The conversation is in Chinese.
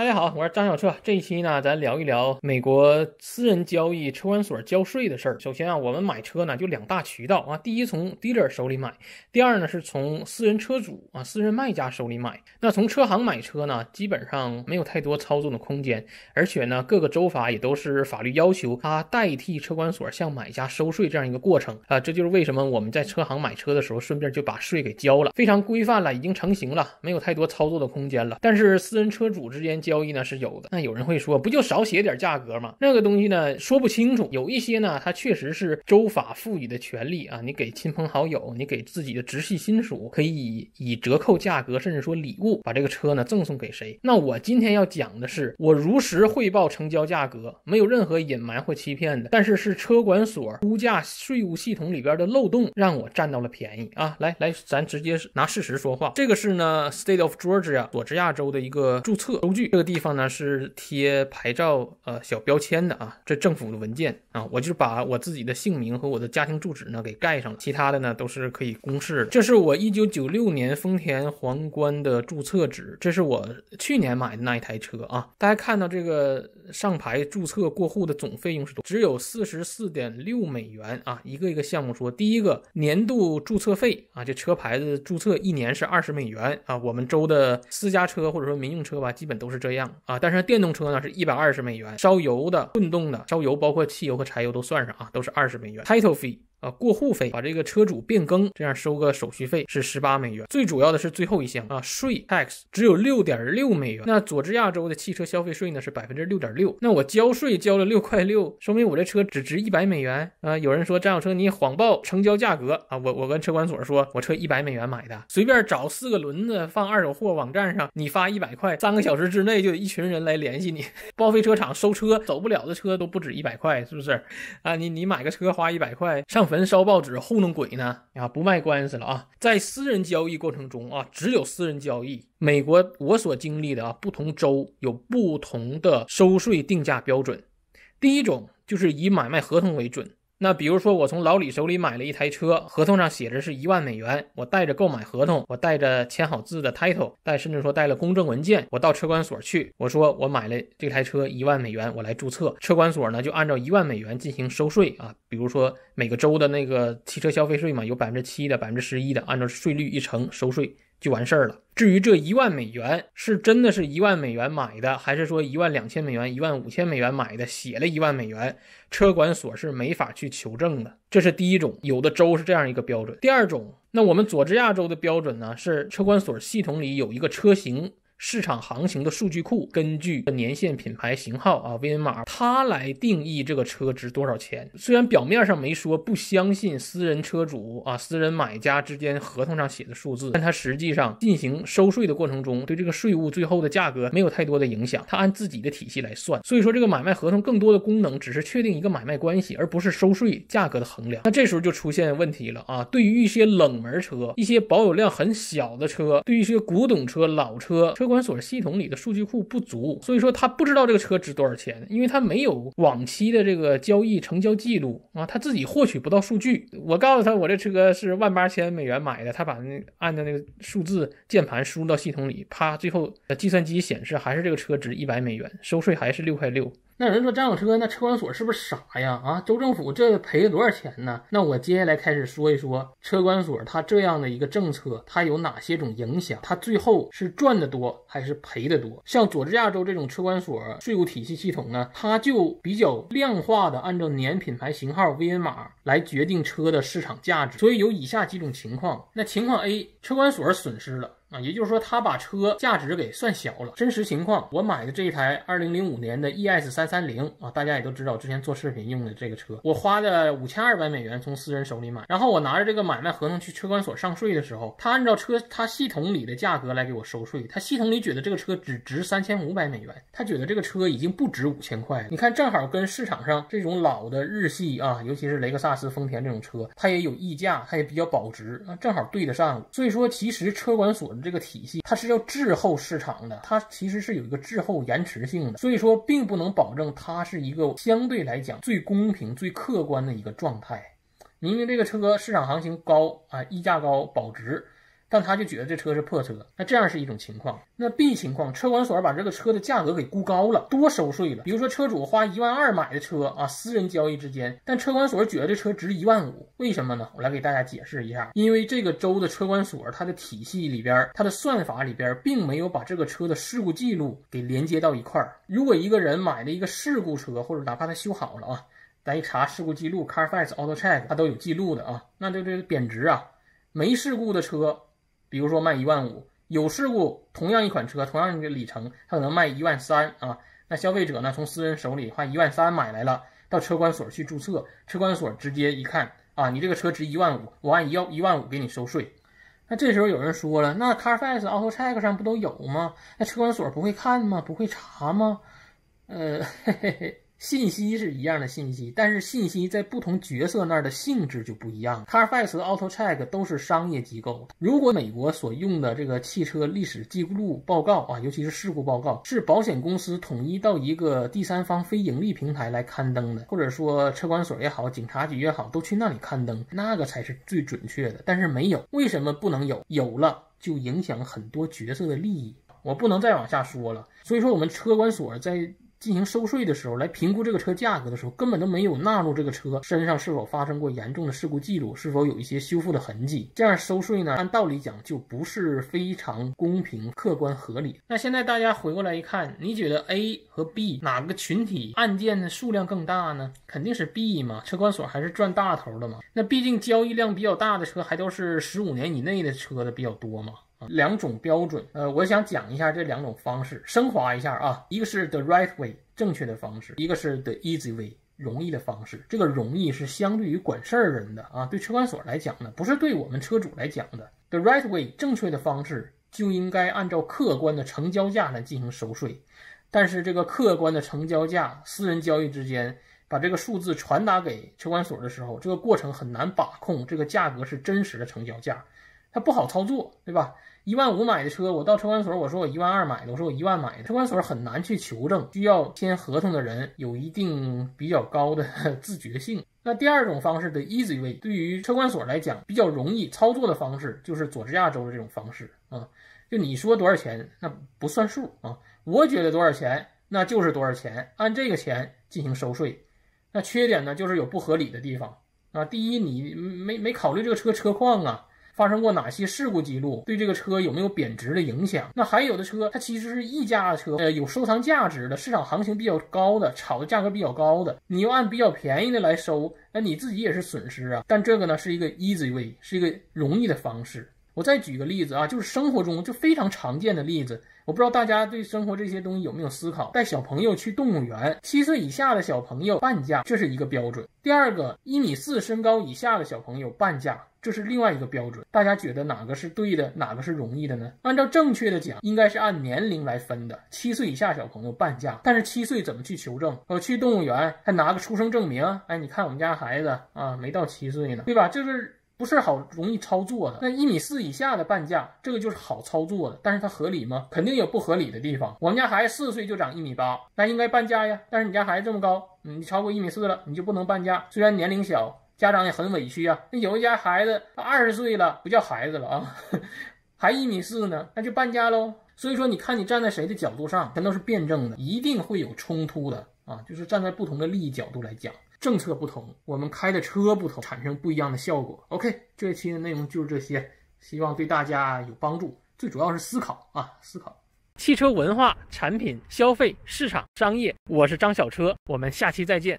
大家好，我是张小澈。这一期呢，咱聊一聊美国私人交易车管所交税的事儿。首先啊，我们买车呢就两大渠道啊，第一从 dealer 手里买，第二呢是从私人车主啊、私人卖家手里买。那从车行买车呢，基本上没有太多操作的空间，而且呢，各个州法也都是法律要求他代替车管所向买家收税这样一个过程啊。这就是为什么我们在车行买车的时候，顺便就把税给交了，非常规范了，已经成型了，没有太多操作的空间了。但是私人车主之间交交易呢是有的，那有人会说，不就少写点价格吗？那个东西呢说不清楚，有一些呢它确实是州法赋予的权利啊，你给亲朋好友，你给自己的直系亲属，可以以折扣价格，甚至说礼物把这个车呢赠送给谁。那我今天要讲的是，我如实汇报成交价格，没有任何隐瞒或欺骗的，但是是车管所估价税务系统里边的漏洞让我占到了便宜啊！来来，咱直接拿事实说话，这个是呢，State of Georgia 佐治亚州的一个注册收据。这地方呢是贴牌照呃小标签的啊，这政府的文件啊，我就把我自己的姓名和我的家庭住址呢给盖上了，其他的呢都是可以公示的。这是我一九九六年丰田皇冠的注册纸，这是我去年买的那一台车啊。大家看到这个上牌注册过户的总费用是多？只有四十四点六美元啊！一个一个项目说，第一个年度注册费啊，这车牌子注册一年是二十美元啊。我们州的私家车或者说民用车吧，基本都是。这样啊，但是电动车呢是一百二十美元，烧油的、混动的、烧油包括汽油和柴油都算上啊，都是二十美元。Title fee。啊，过户费把这个车主变更，这样收个手续费是十八美元。最主要的是最后一项啊，税 x 只有六点六美元。那佐治亚州的汽车消费税呢是百分之六点六。那我交税交了六块六，说明我这车只值一百美元啊？有人说张小车你谎报成交价格啊！我我跟车管所说我车一百美元买的，随便找四个轮子放二手货网站上，你发一百块，三个小时之内就有一群人来联系你。报废车厂收车走不了的车都不止一百块，是不是？啊，你你买个车花一百块上。焚烧报纸糊弄鬼呢？啊，不卖官司了啊！在私人交易过程中啊，只有私人交易。美国我所经历的啊，不同州有不同的收税定价标准。第一种就是以买卖合同为准。那比如说，我从老李手里买了一台车，合同上写着是一万美元。我带着购买合同，我带着签好字的 title，带甚至说带了公证文件，我到车管所去，我说我买了这台车一万美元，我来注册。车管所呢就按照一万美元进行收税啊，比如说每个州的那个汽车消费税嘛，有百分之七的、百分之十一的，按照税率一乘收税。就完事儿了。至于这一万美元是真的是一万美元买的，还是说一万两千美元、一万五千美元买的，写了一万美元，车管所是没法去求证的。这是第一种，有的州是这样一个标准。第二种，那我们佐治亚州的标准呢，是车管所系统里有一个车型。市场行情的数据库，根据年限、品牌、型号啊、VIN 码，它来定义这个车值多少钱。虽然表面上没说不相信私人车主啊、私人买家之间合同上写的数字，但它实际上进行收税的过程中，对这个税务最后的价格没有太多的影响，它按自己的体系来算。所以说，这个买卖合同更多的功能只是确定一个买卖关系，而不是收税价格的衡量。那这时候就出现问题了啊！对于一些冷门车、一些保有量很小的车，对于一些古董车、老车，车。车管所系统里的数据库不足，所以说他不知道这个车值多少钱，因为他没有往期的这个交易成交记录啊，他自己获取不到数据。我告诉他我这车是万八千美元买的，他把那按照那个数字键盘输入到系统里，啪，最后计算机显示还是这个车值一百美元，收税还是六块六。那有人说：“张样车，那车管所是不是傻呀？啊，州政府这赔了多少钱呢？”那我接下来开始说一说车管所它这样的一个政策，它有哪些种影响？它最后是赚的多还是赔的多？像佐治亚州这种车管所税务体系系统呢，它就比较量化的按照年品牌型号 VIN 码来决定车的市场价值。所以有以下几种情况：那情况 A，车管所损失了。啊，也就是说他把车价值给算小了。真实情况，我买的这一台二零零五年的 ES 三三零啊，大家也都知道，之前做视频用的这个车，我花的五千二百美元从私人手里买，然后我拿着这个买卖合同去车管所上税的时候，他按照车他系统里的价格来给我收税，他系统里觉得这个车只值三千五百美元，他觉得这个车已经不值五千块了。你看，正好跟市场上这种老的日系啊，尤其是雷克萨斯、丰田这种车，它也有溢价，它也比较保值啊，正好对得上。所以说，其实车管所。这个体系它是要滞后市场的，它其实是有一个滞后延迟性的，所以说并不能保证它是一个相对来讲最公平、最客观的一个状态。明明这个车市场行情高啊，溢价高，保值。但他就觉得这车是破车，那这样是一种情况。那 B 情况，车管所把这个车的价格给估高了，多收税了。比如说车主花一万二买的车啊，私人交易之间，但车管所觉得这车值一万五，为什么呢？我来给大家解释一下，因为这个州的车管所它的体系里边，它的算法里边，并没有把这个车的事故记录给连接到一块儿。如果一个人买了一个事故车，或者哪怕他修好了啊，咱一查事故记录，Carfax Auto Check 它都有记录的啊，那就这个贬值啊，没事故的车。比如说卖一万五，有事故，同样一款车，同样一个里程，它可能卖一万三啊。那消费者呢，从私人手里花一万三买来了，到车管所去注册，车管所直接一看啊，你这个车值一万五，我按要一万五给你收税。那这时候有人说了，那 Carfax、AutoCheck 上不都有吗？那车管所不会看吗？不会查吗？呃，嘿 嘿嘿。信息是一样的信息，但是信息在不同角色那儿的性质就不一样。Carfax、AutoCheck 都是商业机构。如果美国所用的这个汽车历史记录报告啊，尤其是事故报告，是保险公司统一到一个第三方非盈利平台来刊登的，或者说车管所也好、警察局也好，都去那里刊登，那个才是最准确的。但是没有，为什么不能有？有了就影响很多角色的利益。我不能再往下说了。所以说，我们车管所在。进行收税的时候，来评估这个车价格的时候，根本都没有纳入这个车身上是否发生过严重的事故记录，是否有一些修复的痕迹。这样收税呢，按道理讲就不是非常公平、客观、合理。那现在大家回过来一看，你觉得 A 和 B 哪个群体案件的数量更大呢？肯定是 B 嘛，车管所还是赚大头的嘛。那毕竟交易量比较大的车，还都是十五年以内的车的比较多嘛。两种标准，呃，我想讲一下这两种方式，升华一下啊。一个是 the right way 正确的方式，一个是 the easy way 容易的方式。这个容易是相对于管事儿人的啊，对车管所来讲呢，不是对我们车主来讲的。the right way 正确的方式就应该按照客观的成交价来进行收税，但是这个客观的成交价，私人交易之间把这个数字传达给车管所的时候，这个过程很难把控，这个价格是真实的成交价。它不好操作，对吧？一万五买的车，我到车管所，我说我一万二买的，我说我一万买的，车管所很难去求证。需要签合同的人有一定比较高的 自觉性。那第二种方式的 Easy Way，对于车管所来讲比较容易操作的方式，就是佐治亚州的这种方式啊。就你说多少钱，那不算数啊。我觉得多少钱，那就是多少钱，按这个钱进行收税。那缺点呢，就是有不合理的地方啊。第一，你没没考虑这个车车况啊。发生过哪些事故记录？对这个车有没有贬值的影响？那还有的车，它其实是溢价的车，呃，有收藏价值的，市场行情比较高的，炒的价格比较高的，你又按比较便宜的来收，那你自己也是损失啊。但这个呢，是一个 easy way，是一个容易的方式。我再举个例子啊，就是生活中就非常常见的例子，我不知道大家对生活这些东西有没有思考。带小朋友去动物园，七岁以下的小朋友半价，这是一个标准。第二个，一米四身高以下的小朋友半价，这是另外一个标准。大家觉得哪个是对的，哪个是容易的呢？按照正确的讲，应该是按年龄来分的，七岁以下小朋友半价。但是七岁怎么去求证？我去动物园还拿个出生证明？哎，你看我们家孩子啊，没到七岁呢，对吧？就是。不是好容易操作的，那一米四以下的半价，这个就是好操作的。但是它合理吗？肯定有不合理的地方。我们家孩子四岁就长一米八，那应该半价呀。但是你家孩子这么高，你超过一米四了，你就不能半价。虽然年龄小，家长也很委屈呀。那有一家孩子二十岁了，不叫孩子了啊，还一米四呢，那就半价喽。所以说，你看你站在谁的角度上，全都是辩证的，一定会有冲突的啊。就是站在不同的利益角度来讲。政策不同，我们开的车不同，产生不一样的效果。OK，这一期的内容就是这些，希望对大家有帮助。最主要是思考啊，思考汽车文化、产品消费、市场、商业。我是张小车，我们下期再见。